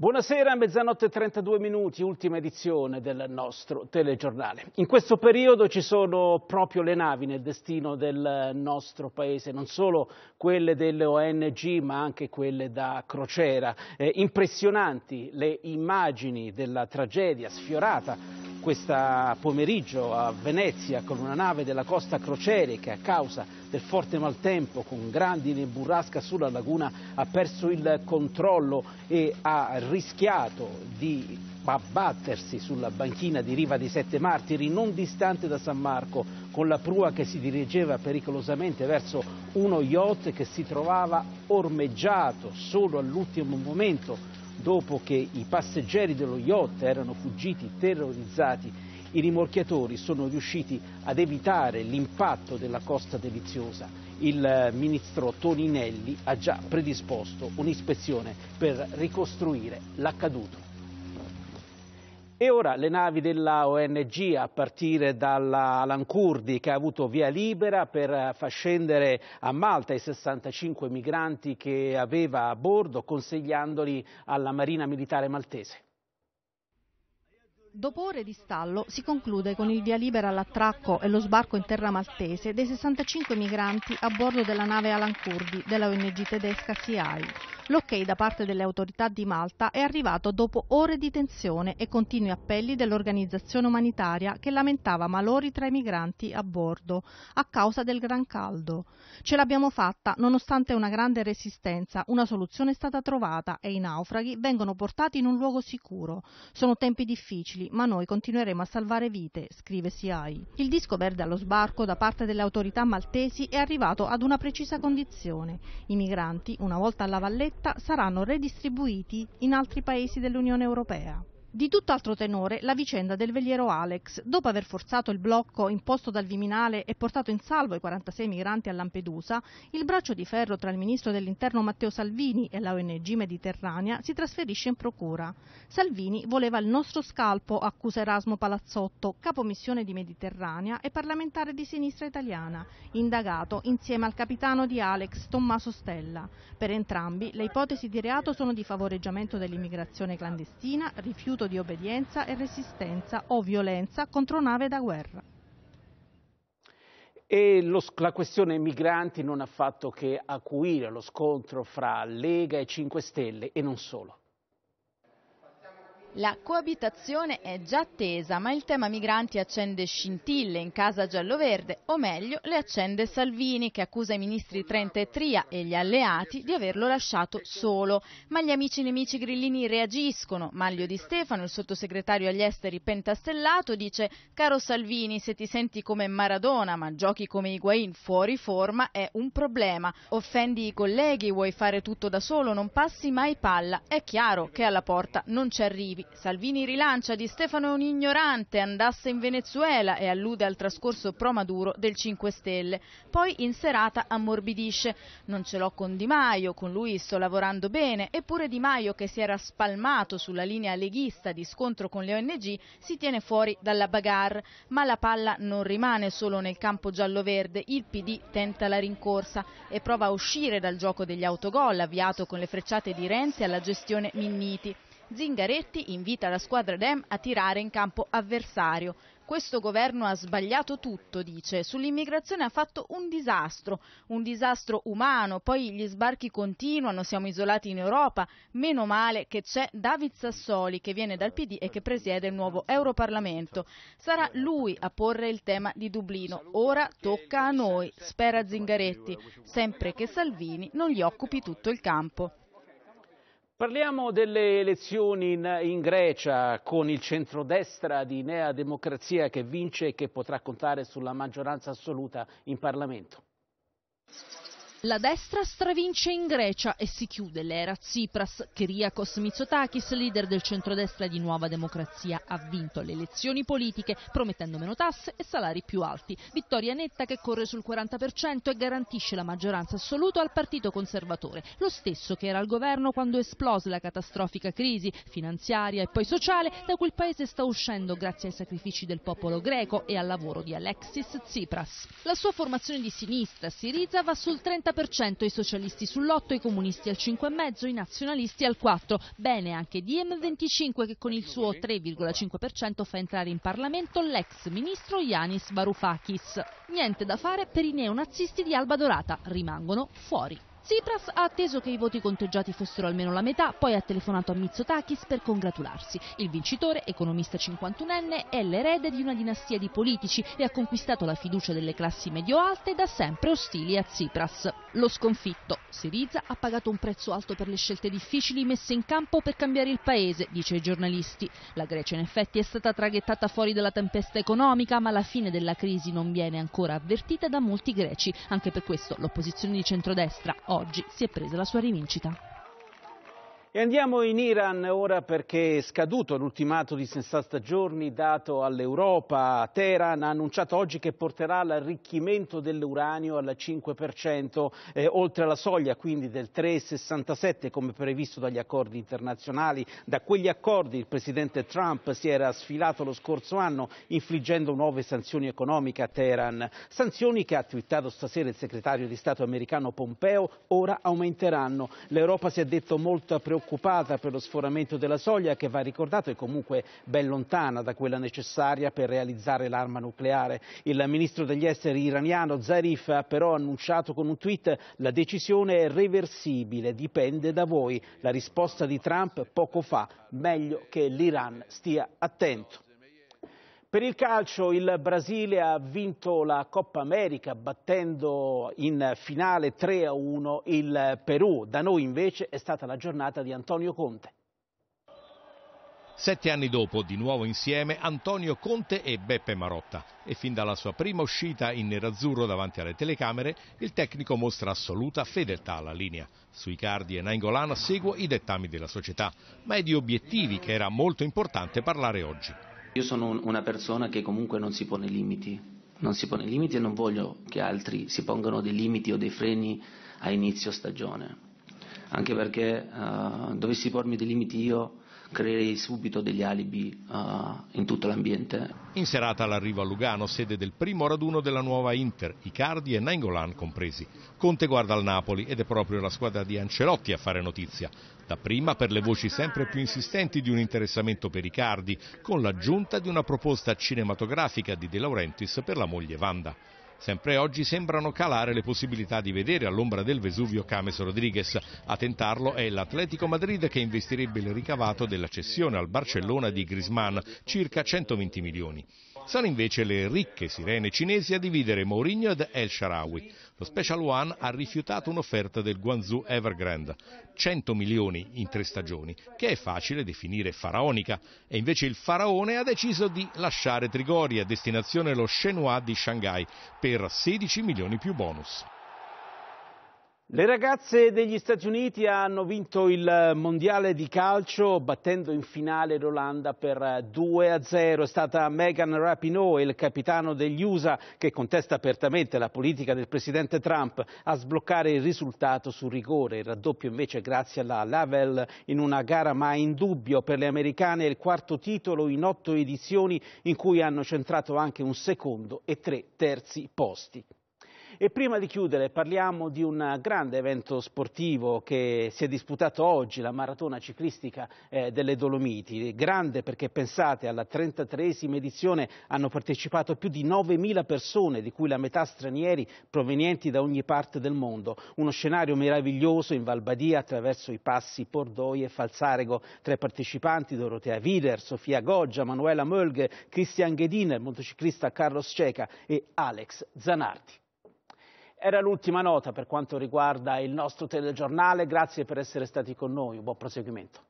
Buonasera, mezzanotte e 32 minuti, ultima edizione del nostro telegiornale. In questo periodo ci sono proprio le navi nel destino del nostro paese, non solo quelle delle ONG ma anche quelle da crociera. Eh, impressionanti le immagini della tragedia sfiorata questo pomeriggio a Venezia con una nave della costa crociere che a causa del forte maltempo con grandine e burrasca sulla laguna ha perso il controllo e ha rischiato di abbattersi sulla banchina di Riva dei Sette Martiri non distante da San Marco con la prua che si dirigeva pericolosamente verso uno yacht che si trovava ormeggiato solo all'ultimo momento dopo che i passeggeri dello yacht erano fuggiti terrorizzati, i rimorchiatori sono riusciti ad evitare l'impatto della costa deliziosa. Il eh, ministro Toninelli ha già predisposto un'ispezione per ricostruire l'accaduto. E ora le navi della ONG, a partire dalla Lancurdi, che ha avuto via libera per far scendere a Malta i 65 migranti che aveva a bordo, consegnandoli alla Marina Militare Maltese. Dopo ore di stallo si conclude con il via libera all'attracco e lo sbarco in terra maltese dei 65 migranti a bordo della nave Alan Kurdi della ONG tedesca CI. L'ok da parte delle autorità di Malta è arrivato dopo ore di tensione e continui appelli dell'organizzazione umanitaria che lamentava malori tra i migranti a bordo a causa del gran caldo. Ce l'abbiamo fatta nonostante una grande resistenza, una soluzione è stata trovata e i naufraghi vengono portati in un luogo sicuro. Sono tempi difficili difficili, ma noi continueremo a salvare vite, scrive CI. Il disco verde allo sbarco da parte delle autorità maltesi è arrivato ad una precisa condizione. I migranti, una volta alla valletta, saranno redistribuiti in altri paesi dell'Unione Europea. Di tutt'altro tenore la vicenda del veliero Alex. Dopo aver forzato il blocco imposto dal Viminale e portato in salvo i 46 migranti a Lampedusa, il braccio di ferro tra il ministro dell'interno Matteo Salvini e la ONG Mediterranea si trasferisce in procura. Salvini voleva il nostro scalpo, accusa Erasmo Palazzotto, capomissione di Mediterranea e parlamentare di sinistra italiana, indagato insieme al capitano di Alex Tommaso Stella. Per entrambi le ipotesi di reato sono di favoreggiamento dell'immigrazione clandestina, rifiuto statuto di obbedienza e resistenza o violenza contro nave da guerra. E lo, la questione migranti non ha fatto che acuire lo scontro fra Lega e 5 Stelle e non solo. La coabitazione è già attesa, ma il tema migranti accende scintille in casa giallo-verde, o meglio, le accende Salvini, che accusa i ministri Trenta e Tria e gli alleati di averlo lasciato solo. Ma gli amici nemici grillini reagiscono. Maglio Di Stefano, il sottosegretario agli esteri pentastellato, dice «Caro Salvini, se ti senti come Maradona, ma giochi come Higuain fuori forma, è un problema. Offendi i colleghi, vuoi fare tutto da solo, non passi mai palla. È chiaro che alla porta non ci arrivi» motivi. Salvini rilancia di Stefano è un ignorante, andasse in Venezuela e allude al trascorso pro-Maduro del 5 Stelle. Poi in serata ammorbidisce. Non ce l'ho con Di Maio, con lui sto lavorando bene, eppure Di Maio che si era spalmato sulla linea leghista di scontro con le ONG si tiene fuori dalla bagarre. Ma la palla non rimane solo nel campo giallo-verde, il PD tenta la rincorsa e prova a uscire dal gioco degli autogol avviato con le frecciate di Renzi alla gestione Minniti. Zingaretti invita la squadra DEM a tirare in campo avversario. Questo governo ha sbagliato tutto, dice. Sull'immigrazione ha fatto un disastro, un disastro umano, poi gli sbarchi continuano, siamo isolati in Europa. Meno male che c'è David Sassoli che viene dal PD e che presiede il nuovo Europarlamento. Sarà lui a porre il tema di Dublino. Ora tocca a noi, spera Zingaretti, sempre che Salvini non gli occupi tutto il campo. Parliamo delle elezioni in, in, Grecia con il centrodestra di Nea Democrazia che vince e che potrà contare sulla maggioranza assoluta in Parlamento. La destra stravince in Grecia e si chiude l'era Tsipras. Kyriakos Mitsotakis, leader del centrodestra di Nuova Democrazia, ha vinto le elezioni politiche promettendo meno tasse e salari più alti. Vittoria netta che corre sul 40% e garantisce la maggioranza assoluta al Partito Conservatore, lo stesso che era al governo quando esplose la catastrofica crisi finanziaria e poi sociale da cui il paese sta uscendo grazie ai sacrifici del popolo greco e al lavoro di Alexis Tsipras. La sua formazione di sinistra, Siriza, va sul 30% 30% i socialisti sull'8, i comunisti al 5,5, i nazionalisti al 4. Bene anche DiEM25 che con il suo 3,5% fa entrare in Parlamento l'ex ministro Yanis Varoufakis. Niente da fare per i neonazisti di Alba Dorata, rimangono fuori. Tsipras ha atteso che i voti conteggiati fossero almeno la metà, poi ha telefonato a Mitsotakis per congratularsi. Il vincitore, economista 51enne, è l'erede di una dinastia di politici e ha conquistato la fiducia delle classi medio-alte da sempre ostili a Tsipras. Lo sconfitto. Siriza ha pagato un prezzo alto per le scelte difficili messe in campo per cambiare il paese, dice i giornalisti. La Grecia in effetti è stata traghettata fuori dalla tempesta economica, ma la fine della crisi non viene ancora avvertita da molti greci. Anche per questo l'opposizione di centrodestra oggi si è presa la sua rivincita. E andiamo in Iran ora perché è scaduto l'ultimato di 60 giorni dato all'Europa. Teheran ha annunciato oggi che porterà l'arricchimento dell'uranio al 5%, eh, oltre alla soglia quindi del 3,67 come previsto dagli accordi internazionali. Da quegli accordi il presidente Trump si era sfilato lo scorso anno infliggendo nuove sanzioni economiche a Teheran. Sanzioni che ha twittato stasera il segretario di Stato americano Pompeo ora aumenteranno. L'Europa si è detto molto preoccupata preoccupata per lo sforamento della soglia che va ricordato è comunque ben lontana da quella necessaria per realizzare l'arma nucleare. Il ministro degli esteri iraniano Zarif ha però annunciato con un tweet la decisione è reversibile, dipende da voi. La risposta di Trump poco fa, meglio che l'Iran stia attento. Per il calcio il Brasile ha vinto la Coppa America battendo in finale 3-1 il Perù. Da noi invece è stata la giornata di Antonio Conte. Sette anni dopo, di nuovo insieme, Antonio Conte e Beppe Marotta. E fin dalla sua prima uscita in nerazzurro davanti alle telecamere, il tecnico mostra assoluta fedeltà alla linea. Sui cardi e Nainggolan seguo i dettami della società, ma è di obiettivi che era molto importante parlare oggi. Io sono una persona che comunque non si pone limiti, non si pone limiti e non voglio che altri si pongano dei limiti o dei freni a inizio stagione, anche perché uh, dovessi pormi dei limiti io creerei subito degli alibi uh, in tutto l'ambiente. In serata all'arrivo a Lugano, sede del primo raduno della nuova Inter, Icardi e Nangolan compresi. Conte guarda al Napoli ed è proprio la squadra di Ancelotti a fare notizia. Dapprima per le voci sempre più insistenti di un interessamento per Icardi, con l'aggiunta di una proposta cinematografica di De Laurentiis per la moglie Wanda. Sempre oggi sembrano calare le possibilità di vedere all'ombra del Vesuvio Cames Rodriguez. A tentarlo è l'Atletico Madrid che investirebbe il ricavato della cessione al Barcellona di Grisman, circa 120 milioni. Sono invece le ricche sirene cinesi a dividere Mourinho ed El Sharawi. Lo Special One ha rifiutato un'offerta del Guangzhou Evergrande, 100 milioni in tre stagioni, che è facile definire faraonica, e invece il faraone ha deciso di lasciare Trigoria, destinazione lo Shenhua di Shanghai, per 16 milioni più bonus. Le ragazze degli Stati Uniti hanno vinto il mondiale di calcio battendo in finale l'Olanda per 2 a 0. È stata Megan Rapinoe, il capitano degli USA, che contesta apertamente la politica del presidente Trump a sbloccare il risultato su rigore. Il raddoppio invece grazie alla Lavelle in una gara mai in dubbio per le americane è il quarto titolo in otto edizioni in cui hanno centrato anche un secondo e tre terzi posti. E prima di chiudere parliamo di un grande evento sportivo che si è disputato oggi, la maratona ciclistica eh, delle Dolomiti. Grande perché pensate alla 33esima edizione hanno partecipato più di 9.000 persone, di cui la metà stranieri provenienti da ogni parte del mondo. Uno scenario meraviglioso in Valbadia attraverso i passi Pordoi e Falzarego. Tra i partecipanti Dorotea Wider, Sofia Goggia, Manuela Mölge, Christian Ghedin, il motociclista Carlos Ceca e Alex Zanardi. Era l'ultima nota per quanto riguarda il nostro telegiornale, grazie per essere stati con noi, un buon proseguimento.